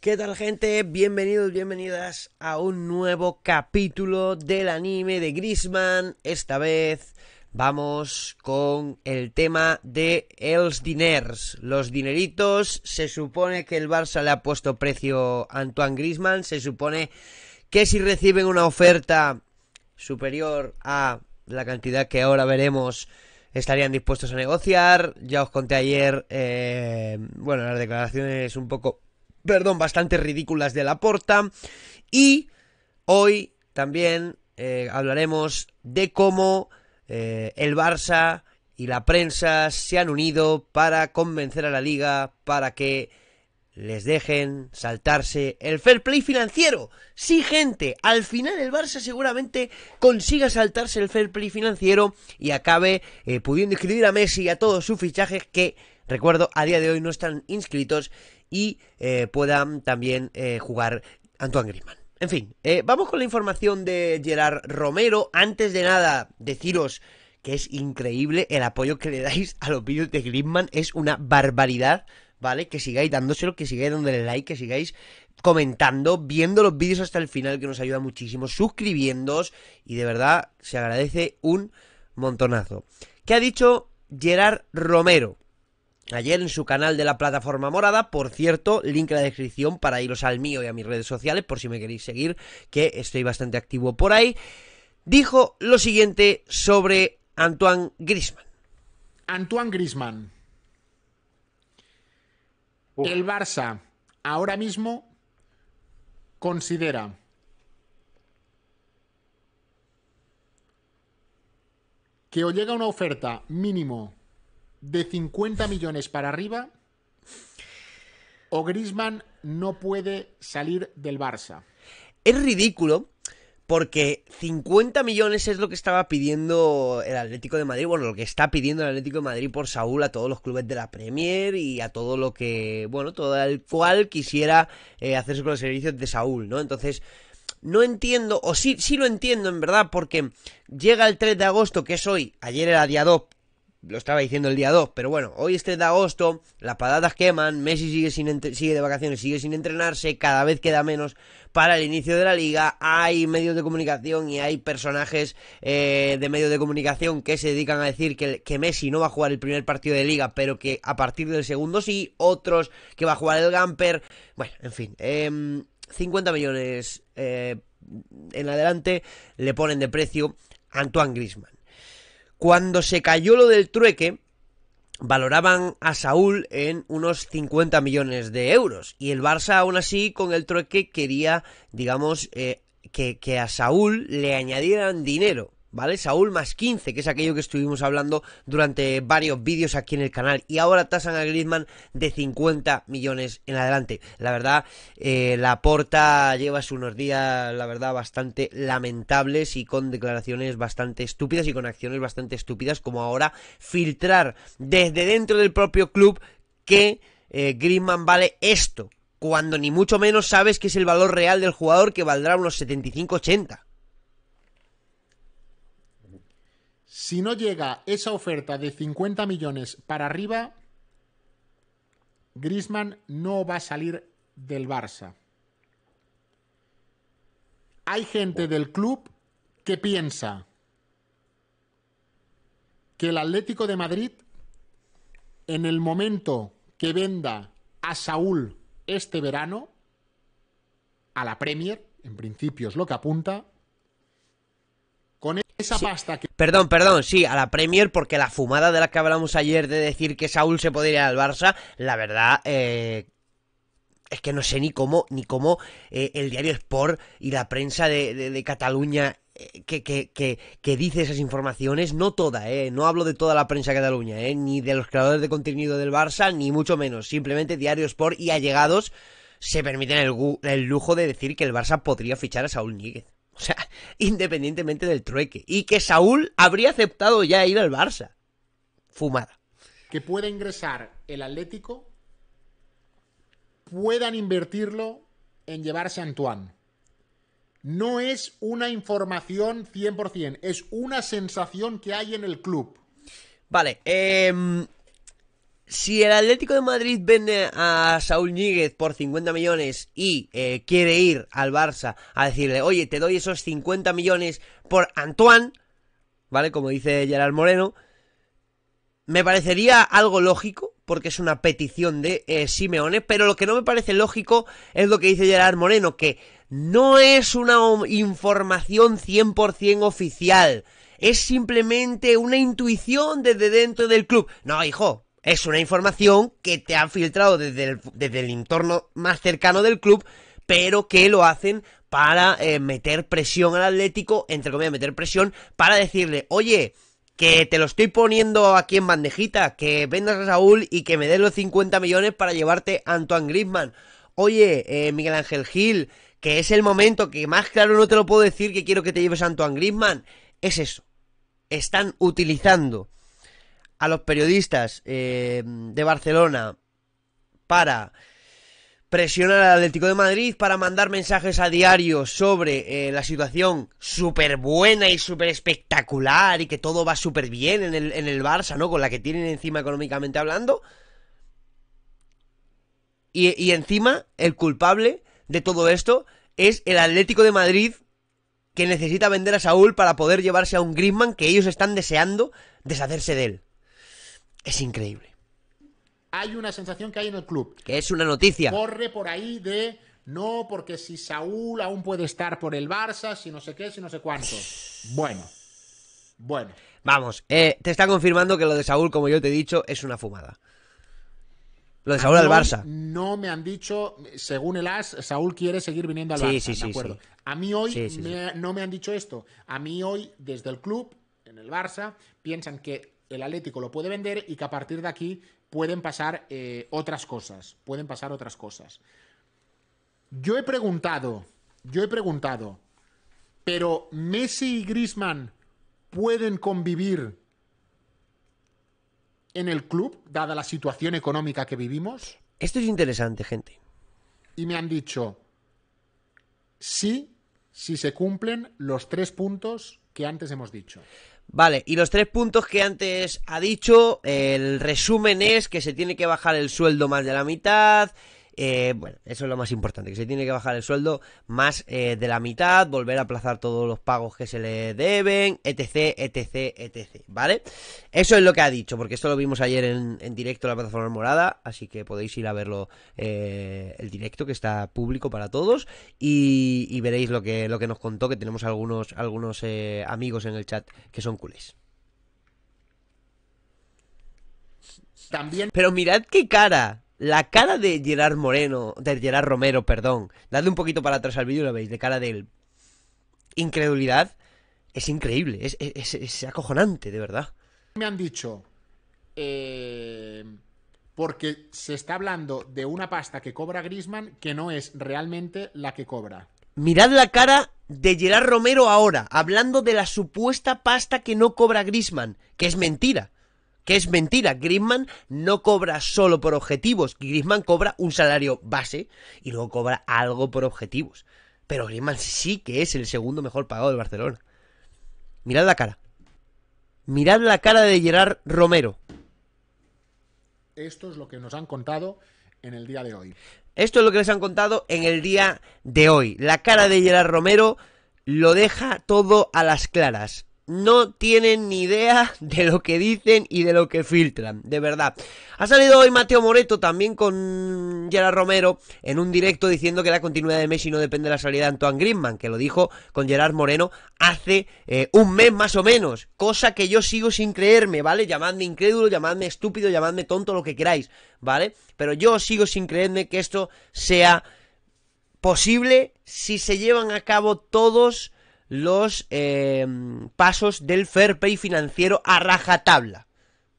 ¿Qué tal gente? Bienvenidos, bienvenidas a un nuevo capítulo del anime de Grisman. Esta vez vamos con el tema de Els Diners, los dineritos. Se supone que el Barça le ha puesto precio a Antoine Grisman. Se supone que si reciben una oferta superior a la cantidad que ahora veremos, estarían dispuestos a negociar. Ya os conté ayer, eh, bueno, las declaraciones un poco perdón, bastante ridículas de la porta. Y hoy también eh, hablaremos de cómo eh, el Barça y la prensa se han unido para convencer a la liga para que les dejen saltarse el fair play financiero. Sí, gente, al final el Barça seguramente consiga saltarse el fair play financiero y acabe eh, pudiendo inscribir a Messi y a todos sus fichajes que, recuerdo, a día de hoy no están inscritos y eh, puedan también eh, jugar Antoine Griezmann. En fin, eh, vamos con la información de Gerard Romero. Antes de nada, deciros que es increíble el apoyo que le dais a los vídeos de Griezmann. Es una barbaridad, ¿vale? Que sigáis dándoselo, que sigáis dándole like, que sigáis comentando, viendo los vídeos hasta el final, que nos ayuda muchísimo, suscribiéndoos y de verdad se agradece un montonazo. ¿Qué ha dicho Gerard Romero? ayer en su canal de la plataforma morada. Por cierto, link en la descripción para iros al mío y a mis redes sociales por si me queréis seguir, que estoy bastante activo por ahí. Dijo lo siguiente sobre Antoine Grisman. Antoine Grisman. El Barça ahora mismo considera que o llega una oferta mínimo de 50 millones para arriba o Grisman no puede salir del Barça. Es ridículo porque 50 millones es lo que estaba pidiendo el Atlético de Madrid, bueno, lo que está pidiendo el Atlético de Madrid por Saúl a todos los clubes de la Premier y a todo lo que, bueno, todo el cual quisiera eh, hacerse con los servicios de Saúl, ¿no? Entonces, no entiendo, o sí, sí lo entiendo en verdad, porque llega el 3 de agosto, que es hoy, ayer era día 2, lo estaba diciendo el día 2, pero bueno, hoy es 3 de agosto, las patatas queman, Messi sigue, sin sigue de vacaciones, sigue sin entrenarse, cada vez queda menos para el inicio de la liga, hay medios de comunicación y hay personajes eh, de medios de comunicación que se dedican a decir que, que Messi no va a jugar el primer partido de liga, pero que a partir del segundo sí, otros que va a jugar el Gamper, bueno, en fin, 50 em, millones eh, en adelante le ponen de precio Antoine Grisman. Cuando se cayó lo del trueque, valoraban a Saúl en unos 50 millones de euros. Y el Barça, aún así, con el trueque quería, digamos, eh, que a Saúl le añadieran dinero. ¿vale? Saúl más 15, que es aquello que estuvimos hablando durante varios vídeos aquí en el canal. Y ahora tasan a Griezmann de 50 millones en adelante. La verdad, eh, la porta llevas unos días, la verdad, bastante lamentables y con declaraciones bastante estúpidas y con acciones bastante estúpidas, como ahora filtrar desde dentro del propio club que eh, Griezmann vale esto. Cuando ni mucho menos sabes que es el valor real del jugador que valdrá unos 75-80. Si no llega esa oferta de 50 millones para arriba, Grisman no va a salir del Barça. Hay gente del club que piensa que el Atlético de Madrid, en el momento que venda a Saúl este verano, a la Premier, en principio es lo que apunta, esa pasta que... Perdón, perdón, sí, a la Premier, porque la fumada de la que hablamos ayer de decir que Saúl se podría ir al Barça, la verdad, eh, es que no sé ni cómo, ni cómo eh, el diario Sport y la prensa de, Cataluña eh, que, que, que, que, dice esas informaciones, no toda, ¿eh? no hablo de toda la prensa cataluña, ¿eh? ni de los creadores de contenido del Barça, ni mucho menos, simplemente Diario Sport y allegados se permiten el, el lujo de decir que el Barça podría fichar a Saúl Níguez. O sea, independientemente del trueque. Y que Saúl habría aceptado ya ir al Barça. Fumada. Que pueda ingresar el Atlético, puedan invertirlo en llevarse a Antoine. No es una información 100%, es una sensación que hay en el club. Vale, eh, si el Atlético de Madrid vende a Saúl Níguez por 50 millones y eh, quiere ir al Barça a decirle, oye, te doy esos 50 millones por Antoine, ¿vale? Como dice Gerard Moreno, me parecería algo lógico, porque es una petición de eh, Simeone, pero lo que no me parece lógico es lo que dice Gerard Moreno, que no es una información 100% oficial. Es simplemente una intuición desde dentro del club. No, hijo, es una información que te han filtrado desde el, desde el entorno más cercano del club, pero que lo hacen para eh, meter presión al Atlético, entre comillas, meter presión para decirle, oye, que te lo estoy poniendo aquí en bandejita, que vendas a Saúl y que me des los 50 millones para llevarte a Antoine Griezmann. Oye, eh, Miguel Ángel Gil, que es el momento que más claro no te lo puedo decir que quiero que te lleves a Antoine Griezmann. Es eso. Están utilizando a los periodistas eh, de Barcelona para presionar al Atlético de Madrid para mandar mensajes a diario sobre eh, la situación súper buena y súper espectacular y que todo va súper bien en el, en el Barça, ¿no? Con la que tienen encima económicamente hablando. Y, y encima el culpable de todo esto es el Atlético de Madrid que necesita vender a Saúl para poder llevarse a un Griezmann que ellos están deseando deshacerse de él. Es increíble. Hay una sensación que hay en el club. Que es una noticia. Corre por ahí de no, porque si Saúl aún puede estar por el Barça, si no sé qué, si no sé cuánto. Bueno, bueno. Vamos, eh, te está confirmando que lo de Saúl, como yo te he dicho, es una fumada. Lo de Saúl al Barça. No me han dicho, según el AS, Saúl quiere seguir viniendo al Barça. Sí, sí, sí. A mí hoy no me han dicho esto. A mí hoy, desde el club, en el Barça, piensan que el Atlético lo puede vender y que a partir de aquí pueden pasar eh, otras cosas. Pueden pasar otras cosas. Yo he preguntado, yo he preguntado, pero Messi y Grisman pueden convivir en el club, dada la situación económica que vivimos. Esto es interesante, gente. Y me han dicho, sí, si se cumplen los tres puntos que antes hemos dicho. Vale, y los tres puntos que antes ha dicho, el resumen es que se tiene que bajar el sueldo más de la mitad, eh, bueno, eso es lo más importante, que se tiene que bajar el sueldo más eh, de la mitad, volver a aplazar todos los pagos que se le deben, etc, etc, etc, ¿vale? Eso es lo que ha dicho, porque esto lo vimos ayer en, directo en la plataforma morada, así que podéis ir a verlo eh, el directo que está público para todos y, veréis lo que, lo que nos contó, que tenemos algunos, algunos amigos en el chat que son culés. También. Pero mirad qué cara. La cara de Gerard Moreno, de Gerard Romero, perdón. Dadle un poquito para atrás al vídeo lo veis, de cara de Incredulidad. Es increíble, es, acojonante, de verdad. Me han dicho, eh, porque se está hablando de una pasta que cobra Grisman que no es realmente la que cobra. Mirad la cara de Gerard Romero ahora, hablando de la supuesta pasta que no cobra Grisman, que es mentira que es mentira. Griezmann no cobra solo por objetivos, Griezmann cobra un salario base y luego cobra algo por objetivos. Pero Griezmann sí que es el segundo mejor pagado del Barcelona. Mirad la cara. Mirad la cara de Gerard Romero. Esto es lo que nos han contado en el día de hoy. Esto es lo que les han contado en el día de hoy. La cara de Gerard Romero lo deja todo a las claras no tienen ni idea de lo que dicen y de lo que filtran, de verdad. Ha salido hoy Mateo Moreto también con Gerard Romero en un directo diciendo que la continuidad de Messi no depende de la salida de Antoine Griezmann, que lo dijo con Gerard Moreno hace eh, un mes más o menos, cosa que yo sigo sin creerme, ¿vale? Llamadme incrédulo, llamadme estúpido, llamadme tonto, lo que queráis, ¿vale? Pero yo sigo sin creerme que esto sea posible si se llevan a cabo todos los eh, pasos del fair play financiero a rajatabla.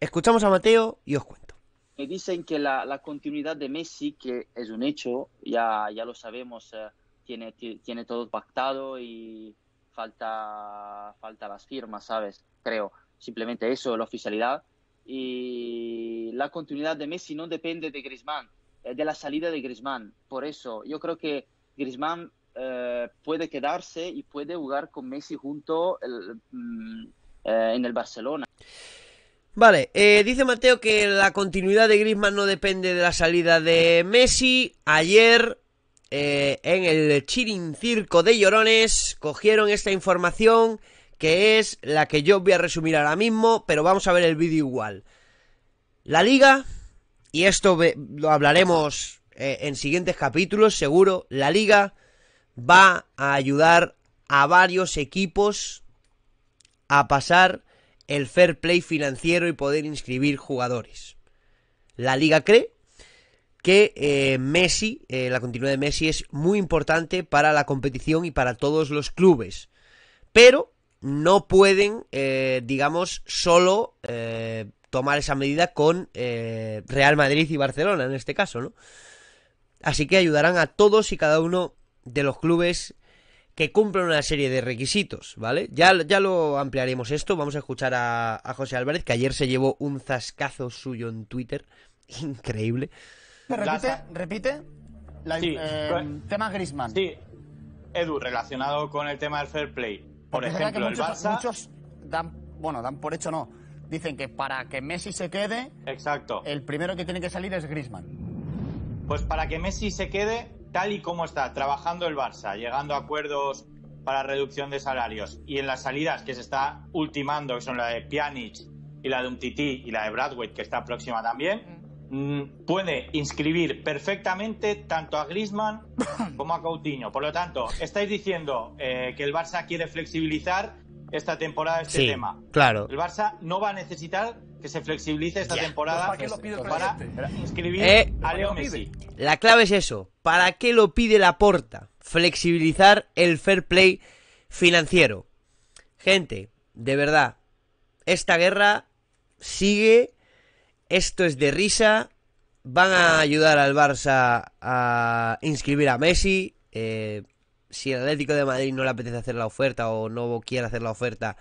Escuchamos a Mateo y os cuento. Me dicen que la, continuidad de Messi, que es un hecho, ya, ya lo sabemos, eh, tiene, tiene todo pactado y falta, falta las firmas, ¿sabes? Creo. Simplemente eso, la oficialidad. Y la continuidad de Messi no depende de Griezmann, eh, de la salida de Griezmann. Por eso, yo creo que Griezmann eh, puede quedarse y puede jugar con Messi junto mm, eh, en el Barcelona. Vale, eh, dice Mateo que la continuidad de Griezmann no depende de la salida de Messi. Ayer en el Chirin Circo de Llorones cogieron esta información que es la que yo voy a resumir ahora mismo, pero vamos a ver el vídeo igual. La liga, y esto lo hablaremos en siguientes capítulos, seguro, la liga va a ayudar a varios equipos a pasar el fair play financiero y poder inscribir jugadores. La liga cree que eh, Messi, eh, la continuidad de Messi es muy importante para la competición y para todos los clubes, pero no pueden, eh, digamos, solo tomar esa medida con Real Madrid y Barcelona en este caso, ¿no? Así que ayudarán a todos y cada uno de los clubes que cumplen una serie de requisitos, ¿vale? Ya, ya lo ampliaremos esto, vamos a escuchar a, José Álvarez, que ayer se llevó un zascazo suyo en Twitter, increíble. ¿Repite? ¿Repite? Em, tema Grisman. Sí, Edu, relacionado con el tema del fair play. Por ejemplo, muchos, el Barça... Muchos dan, bueno, dan por hecho no, dicen que para que Messi se quede... Exacto. El primero que tiene que salir es Grisman. Pues para que Messi se quede, tal y como está trabajando el Barça, llegando a acuerdos para reducción de salarios y en las salidas que se está ultimando, que son la de Pjanic y la de Umtiti y la de Bradway, que está próxima también, mm, puede inscribir perfectamente tanto a Griezmann como a Coutinho. Por lo tanto, estáis diciendo eh, que el Barça quiere flexibilizar esta temporada este tema. Claro. El Barça no va a necesitar que se flexibilice esta pues, temporada ¿para, inscribir pues eh, a Leo Messi. La clave es eso. ¿Para qué lo pide la porta? Flexibilizar el fair play financiero. Gente, de verdad, esta guerra sigue. Esto es de risa. Van a ayudar al Barça a inscribir a Messi. Eh, si el Atlético de Madrid no le apetece hacer la oferta o no quiere hacer la oferta,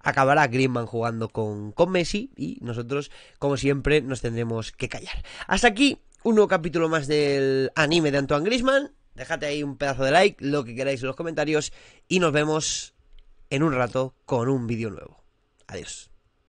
acabará Griezmann jugando con, con Messi y nosotros, como siempre, nos tendremos que callar. Hasta aquí un nuevo capítulo más del anime de Antoine Griezmann. Déjate ahí un pedazo de like, lo que queráis en los comentarios y nos vemos en un rato con un vídeo nuevo. Adiós.